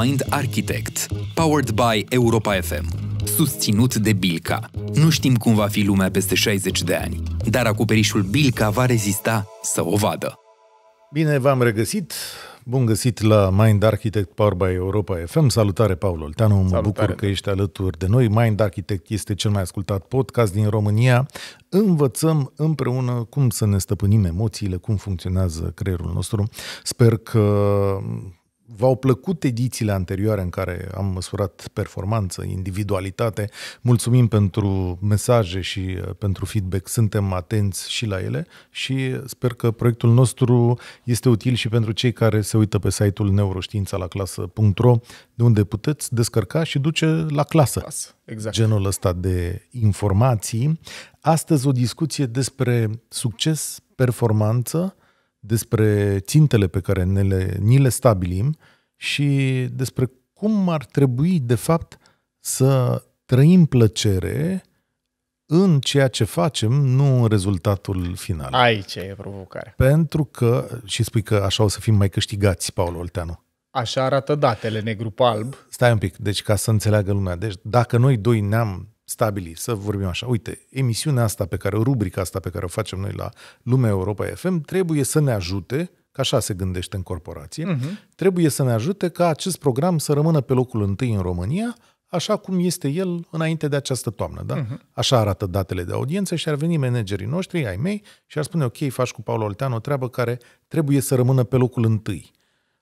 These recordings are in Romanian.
Mind Architect, powered by Europa FM, susținut de Bilca. Nu știm cum va fi lumea peste 60 de ani, dar acoperișul Bilca va rezista să o vadă. Bine v-am regăsit! Bun găsit la Mind Architect Power by Europa FM. Salutare, Paul Olteanu, mă Salutare. bucur că ești alături de noi. Mind Architect este cel mai ascultat podcast din România. Învățăm împreună cum să ne stăpânim emoțiile, cum funcționează creierul nostru. Sper că V-au plăcut edițiile anterioare în care am măsurat performanță, individualitate? Mulțumim pentru mesaje și uh, pentru feedback. Suntem atenți și la ele și sper că proiectul nostru este util și pentru cei care se uită pe site-ul neuroștiințalaclasă.ro de unde puteți descărca și duce la clasă. Exact. Genul ăsta de informații. Astăzi o discuție despre succes, performanță, despre țintele pe care ne le, ni le stabilim și despre cum ar trebui, de fapt, să trăim plăcere în ceea ce facem, nu în rezultatul final. Aici e provocare. Pentru că, și spui că așa o să fim mai câștigați, Paul Olteanu. Așa arată datele negru alb. Stai un pic, deci ca să înțeleagă lumea. Deci dacă noi doi ne-am stabili, să vorbim așa, uite, emisiunea asta pe care, rubrica asta pe care o facem noi la Lumea Europa FM trebuie să ne ajute, că așa se gândește în corporație, uh-huh. trebuie să ne ajute ca acest program să rămână pe locul întâi în România, așa cum este el înainte de această toamnă. Da? Uh-huh. Așa arată datele de audiență și ar veni managerii noștri, ai mei, și ar spune, ok, faci cu Paul Oltean o treabă care trebuie să rămână pe locul întâi.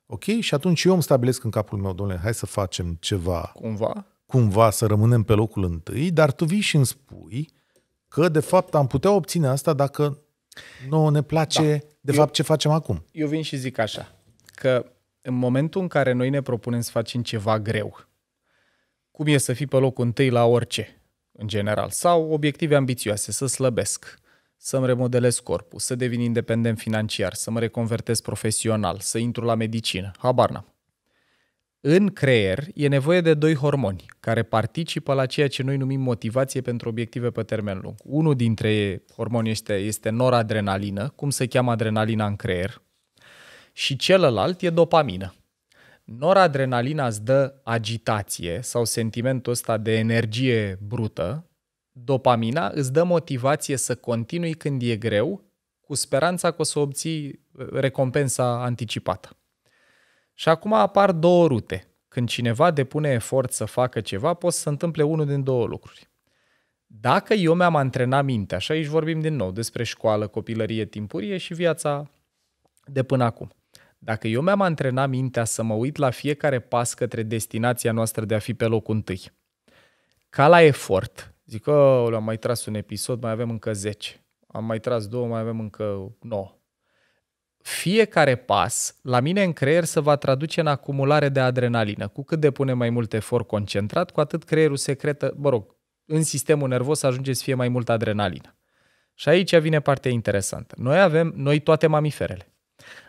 Ok? Și atunci eu îmi stabilesc în capul meu, domnule, hai să facem ceva. Cumva? cumva să rămânem pe locul întâi, dar tu vii și îmi spui că, de fapt, am putea obține asta dacă nu ne place, da. de eu, fapt, ce facem acum. Eu vin și zic așa, că în momentul în care noi ne propunem să facem ceva greu, cum e să fii pe locul întâi la orice, în general, sau obiective ambițioase, să slăbesc, să-mi remodelez corpul, să devin independent financiar, să mă reconvertez profesional, să intru la medicină, habar n-am. În creier e nevoie de doi hormoni care participă la ceea ce noi numim motivație pentru obiective pe termen lung. Unul dintre hormoni este, este noradrenalină, cum se cheamă adrenalina în creier, și celălalt e dopamină. Noradrenalina îți dă agitație sau sentimentul ăsta de energie brută, dopamina îți dă motivație să continui când e greu, cu speranța că o să obții uh, recompensa anticipată. Și acum apar două rute. Când cineva depune efort să facă ceva, poate să se întâmple unul din două lucruri. Dacă eu mi-am antrenat mintea, și aici vorbim din nou despre școală, copilărie, timpurie și viața de până acum. Dacă eu mi-am antrenat mintea să mă uit la fiecare pas către destinația noastră de a fi pe locul întâi, ca la efort, zic că am mai tras un episod, mai avem încă 10, am mai tras două, mai avem încă 9 fiecare pas la mine în creier se va traduce în acumulare de adrenalină. Cu cât depune mai mult efort concentrat, cu atât creierul secretă, mă rog, în sistemul nervos ajunge să fie mai multă adrenalină. Și aici vine partea interesantă. Noi avem, noi toate mamiferele,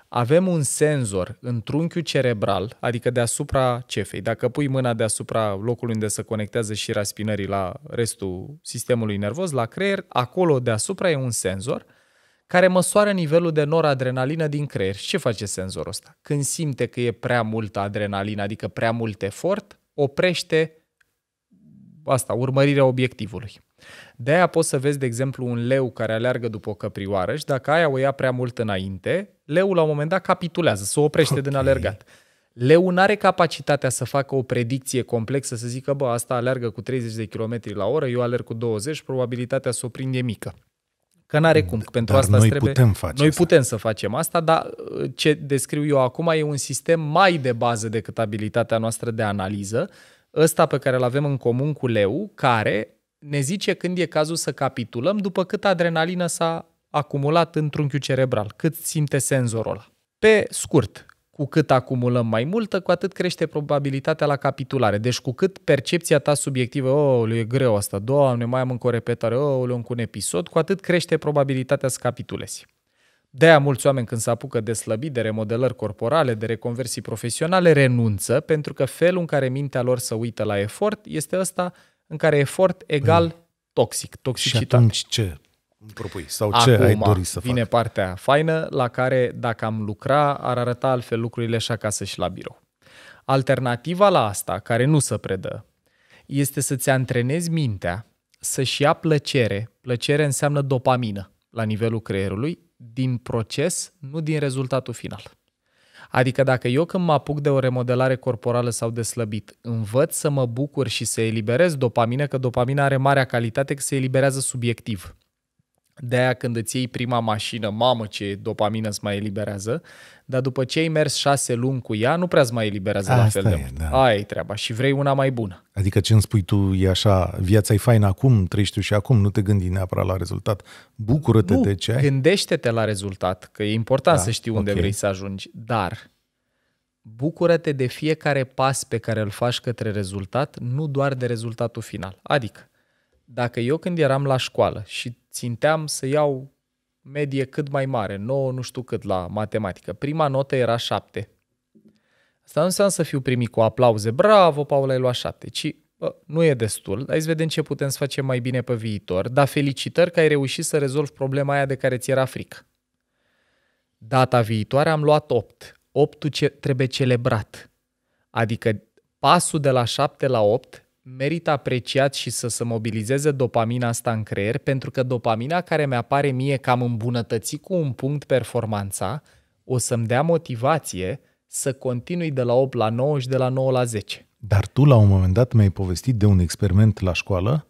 avem un senzor în trunchiul cerebral, adică deasupra cefei. Dacă pui mâna deasupra locului unde se conectează și raspinării la restul sistemului nervos, la creier, acolo deasupra e un senzor – care măsoară nivelul de noradrenalină din creier. Și ce face senzorul ăsta? Când simte că e prea multă adrenalină, adică prea mult efort, oprește asta, urmărirea obiectivului. De aia poți să vezi, de exemplu, un leu care aleargă după o căprioară și dacă aia o ia prea mult înainte, leul la un moment dat capitulează, se oprește okay. din alergat. Leu nu are capacitatea să facă o predicție complexă, să zică, bă, asta alergă cu 30 de km la oră, eu alerg cu 20, probabilitatea să o prind e mică. Că n-are cum, că pentru asta noi trebuie... Putem face noi asta. putem să facem asta, dar uh, ce descriu eu acum e un sistem mai de bază decât abilitatea noastră de analiză, ăsta pe care îl avem în comun cu leu, care ne zice când e cazul să capitulăm după cât adrenalină s-a acumulat în trunchiul cerebral, cât simte senzorul ăla. Pe scurt, cu cât acumulăm mai multă, cu atât crește probabilitatea la capitulare. Deci cu cât percepția ta subiectivă, o, e greu asta, doamne, mai am încă o repetare, o, încă un episod, cu atât crește probabilitatea să capitulezi. De-aia mulți oameni când se apucă de slăbit, de remodelări corporale, de reconversii profesionale, renunță pentru că felul în care mintea lor să uită la efort este ăsta în care efort egal mm. toxic, toxicitate. Și atunci ce? propui sau Acum ce ai dori să faci vine fac? partea faină la care dacă am lucra ar arăta altfel lucrurile și acasă și la birou. Alternativa la asta, care nu se predă, este să-ți antrenezi mintea să-și ia plăcere. Plăcere înseamnă dopamină la nivelul creierului din proces, nu din rezultatul final. Adică dacă eu când mă apuc de o remodelare corporală sau de slăbit, învăț să mă bucur și să eliberez dopamină, că dopamina are marea calitate că se eliberează subiectiv. De aia când îți iei prima mașină, mamă ce dopamină îți mai eliberează, dar după ce ai mers șase luni cu ea, nu prea îți mai eliberează Asta la fel de mult. Da. Aia e treaba și vrei una mai bună. Adică ce îmi spui tu e așa, viața e faină acum, trăiești și acum, nu te gândi neapărat la rezultat. Bucură-te nu, de ce ai. gândește-te la rezultat, că e important da, să știi unde okay. vrei să ajungi, dar bucură-te de fiecare pas pe care îl faci către rezultat, nu doar de rezultatul final. Adică, dacă eu când eram la școală și ținteam să iau medie cât mai mare, 9 nu știu cât la matematică. Prima notă era 7. Asta nu înseamnă să fiu primit cu aplauze, bravo, Paul, ai luat 7, ci bă, nu e destul, hai să vedem ce putem să facem mai bine pe viitor, dar felicitări că ai reușit să rezolvi problema aia de care ți era frică. Data viitoare am luat 8. 8 ce trebuie celebrat. Adică pasul de la 7 la 8 merită apreciat și să se mobilizeze dopamina asta în creier, pentru că dopamina care mi apare mie cam îmbunătățit cu un punct performanța, o să-mi dea motivație să continui de la 8 la 9 și de la 9 la 10. Dar tu la un moment dat mi-ai povestit de un experiment la școală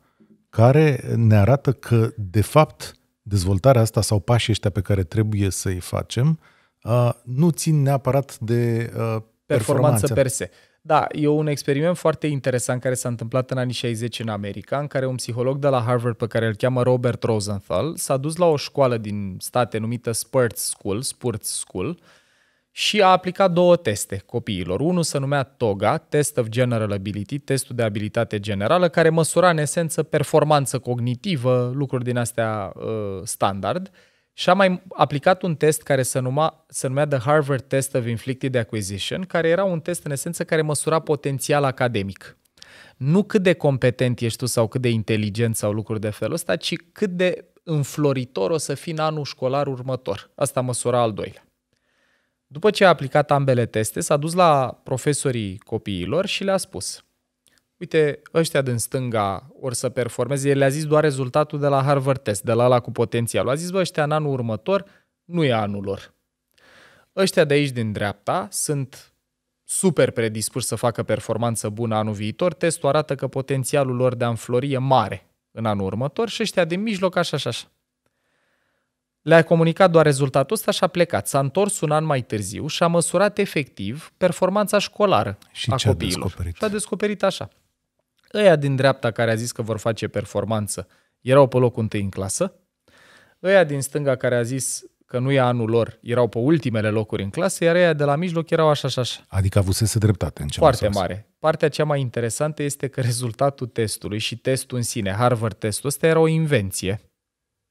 care ne arată că, de fapt, dezvoltarea asta sau pașii ăștia pe care trebuie să-i facem uh, nu țin neapărat de uh, performanță, performanță per se. Da, e un experiment foarte interesant care s-a întâmplat în anii 60 în America, în care un psiholog de la Harvard, pe care îl cheamă Robert Rosenthal, s-a dus la o școală din state numită Spurt School, Spurt School, și a aplicat două teste copiilor. Unul se numea TOGA, Test of General Ability, testul de abilitate generală, care măsura în esență performanță cognitivă, lucruri din astea uh, standard, și am mai aplicat un test care se, numea, se numea The Harvard Test of Inflicted Acquisition, care era un test în esență care măsura potențial academic. Nu cât de competent ești tu sau cât de inteligent sau lucruri de felul ăsta, ci cât de înfloritor o să fii în anul școlar următor. Asta măsura al doilea. După ce a aplicat ambele teste, s-a dus la profesorii copiilor și le-a spus – uite, ăștia din stânga or să performeze, el le-a zis doar rezultatul de la Harvard Test, de la la cu potențial. A zis, bă, ăștia în anul următor nu e anul lor. Ăștia de aici din dreapta sunt super predispuși să facă performanță bună anul viitor, testul arată că potențialul lor de a înflori e mare în anul următor și ăștia din mijloc așa și așa. Le-a comunicat doar rezultatul ăsta și a plecat. S-a întors un an mai târziu și a măsurat efectiv performanța școlară și a ce copiilor. A descoperit? Și a descoperit așa ăia din dreapta care a zis că vor face performanță erau pe locul întâi în clasă, ăia din stânga care a zis că nu e anul lor, erau pe ultimele locuri în clasă, iar ăia de la mijloc erau așa și așa. Adică avusese dreptate în ce Foarte mare. Partea cea mai interesantă este că rezultatul testului și testul în sine, Harvard testul ăsta era o invenție.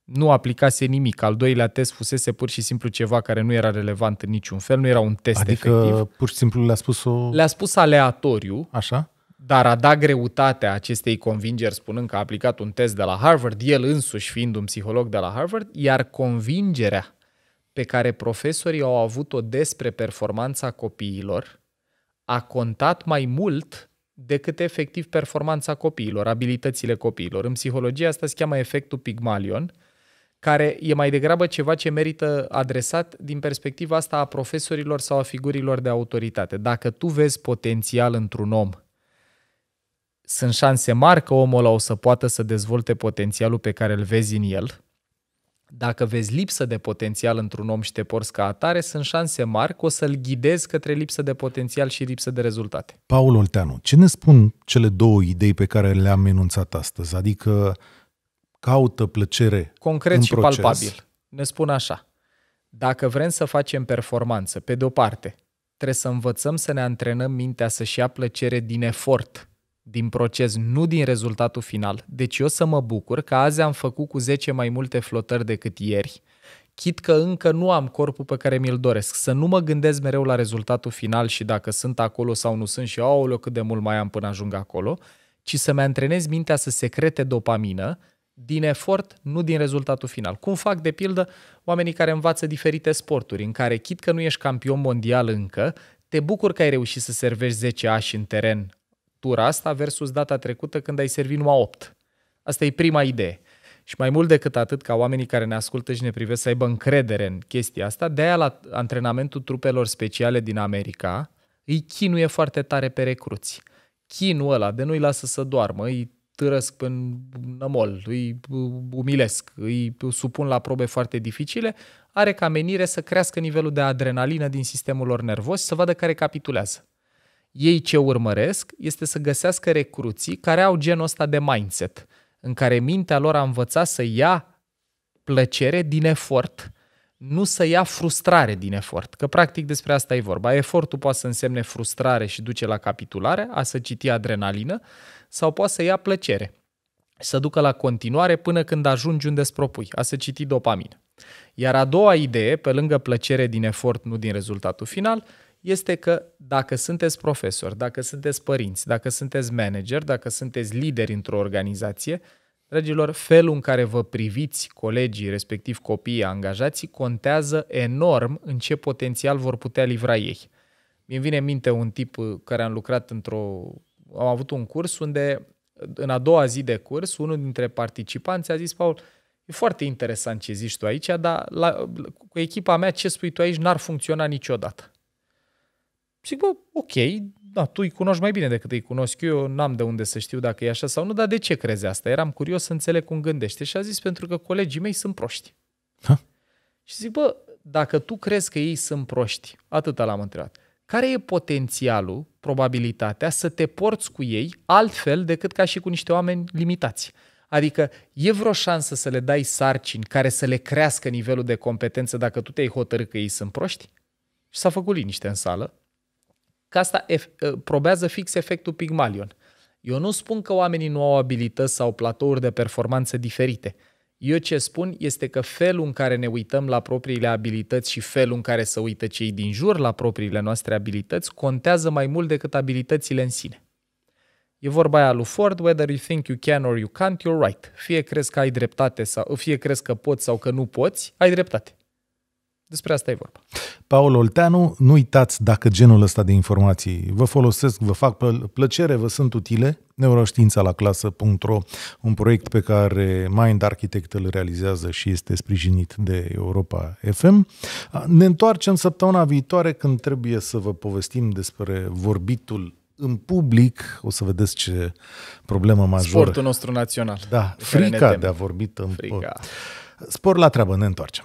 Nu aplicase nimic. Al doilea test fusese pur și simplu ceva care nu era relevant în niciun fel, nu era un test adică, efectiv. Adică pur și simplu le-a spus o... Le-a spus aleatoriu. Așa? Dar a da greutatea acestei convingeri spunând că a aplicat un test de la Harvard, el însuși fiind un psiholog de la Harvard, iar convingerea pe care profesorii au avut-o despre performanța copiilor a contat mai mult decât efectiv performanța copiilor, abilitățile copiilor. În psihologie asta se cheamă efectul Pygmalion, care e mai degrabă ceva ce merită adresat din perspectiva asta a profesorilor sau a figurilor de autoritate. Dacă tu vezi potențial într-un om sunt șanse mari că omul ăla o să poată să dezvolte potențialul pe care îl vezi în el. Dacă vezi lipsă de potențial într-un om și te porți ca atare, sunt șanse mari că o să-l ghidezi către lipsă de potențial și lipsă de rezultate. Paul Olteanu, ce ne spun cele două idei pe care le-am enunțat astăzi? Adică caută plăcere Concret în și proces. palpabil. Ne spun așa. Dacă vrem să facem performanță, pe de o parte, trebuie să învățăm să ne antrenăm mintea să-și ia plăcere din efort – din proces, nu din rezultatul final. Deci eu să mă bucur că azi am făcut cu 10 mai multe flotări decât ieri, chit că încă nu am corpul pe care mi-l doresc. Să nu mă gândesc mereu la rezultatul final și dacă sunt acolo sau nu sunt și, aoleo, cât de mult mai am până ajung acolo, ci să-mi antrenez mintea să secrete dopamină din efort, nu din rezultatul final. Cum fac, de pildă, oamenii care învață diferite sporturi, în care, chit că nu ești campion mondial încă, te bucur că ai reușit să servești 10 ași în teren tura asta versus data trecută când ai servit numai 8. Asta e prima idee. Și mai mult decât atât, ca oamenii care ne ascultă și ne privesc să aibă încredere în chestia asta, de-aia la antrenamentul trupelor speciale din America îi chinuie foarte tare pe recruți. Chinul ăla de nu-i lasă să doarmă, îi târăsc în nămol, îi umilesc, îi supun la probe foarte dificile, are ca menire să crească nivelul de adrenalină din sistemul lor nervos, să vadă care capitulează. Ei ce urmăresc este să găsească recruții care au genul ăsta de mindset, în care mintea lor a învățat să ia plăcere din efort, nu să ia frustrare din efort. Că practic despre asta e vorba. Efortul poate să însemne frustrare și duce la capitulare, a să citi adrenalină, sau poate să ia plăcere să ducă la continuare până când ajungi unde îți propui, a să citi dopamină. Iar a doua idee, pe lângă plăcere din efort, nu din rezultatul final, este că dacă sunteți profesori, dacă sunteți părinți, dacă sunteți manager, dacă sunteți lideri într-o organizație, dragilor, felul în care vă priviți colegii, respectiv copiii, angajații, contează enorm în ce potențial vor putea livra ei. Mi vine în minte un tip care am lucrat într-o... Am avut un curs unde, în a doua zi de curs, unul dintre participanți a zis, Paul, e foarte interesant ce zici tu aici, dar la, cu echipa mea ce spui tu aici n-ar funcționa niciodată. Zic, bă, ok, da, tu îi cunoști mai bine decât îi cunosc eu, n-am de unde să știu dacă e așa sau nu, dar de ce crezi asta? Eram curios să înțeleg cum gândește și a zis, pentru că colegii mei sunt proști. Ha? Și zic, bă, dacă tu crezi că ei sunt proști, atâta l-am întrebat, care e potențialul, probabilitatea să te porți cu ei altfel decât ca și cu niște oameni limitați? Adică e vreo șansă să le dai sarcini care să le crească nivelul de competență dacă tu te-ai hotărât că ei sunt proști? Și s-a făcut liniște în sală că asta ă, probează fix efectul Pygmalion. Eu nu spun că oamenii nu au abilități sau platouri de performanță diferite. Eu ce spun este că felul în care ne uităm la propriile abilități și felul în care se uită cei din jur la propriile noastre abilități contează mai mult decât abilitățile în sine. E vorba aia lui Ford, whether you think you can or you can't, you're right. Fie crezi că ai dreptate sau fie crezi că poți sau că nu poți, ai dreptate. Despre asta e vorba. Paul Olteanu, nu uitați dacă genul ăsta de informații vă folosesc, vă fac plăcere, vă sunt utile. Neuroștiința la clasă.ro, un proiect pe care Mind Architect îl realizează și este sprijinit de Europa FM. Ne întoarcem săptămâna viitoare când trebuie să vă povestim despre vorbitul în public, o să vedeți ce problemă majoră. Sportul nostru național. Da, frica de a vorbit în Frica. Spor la treabă, ne întoarcem.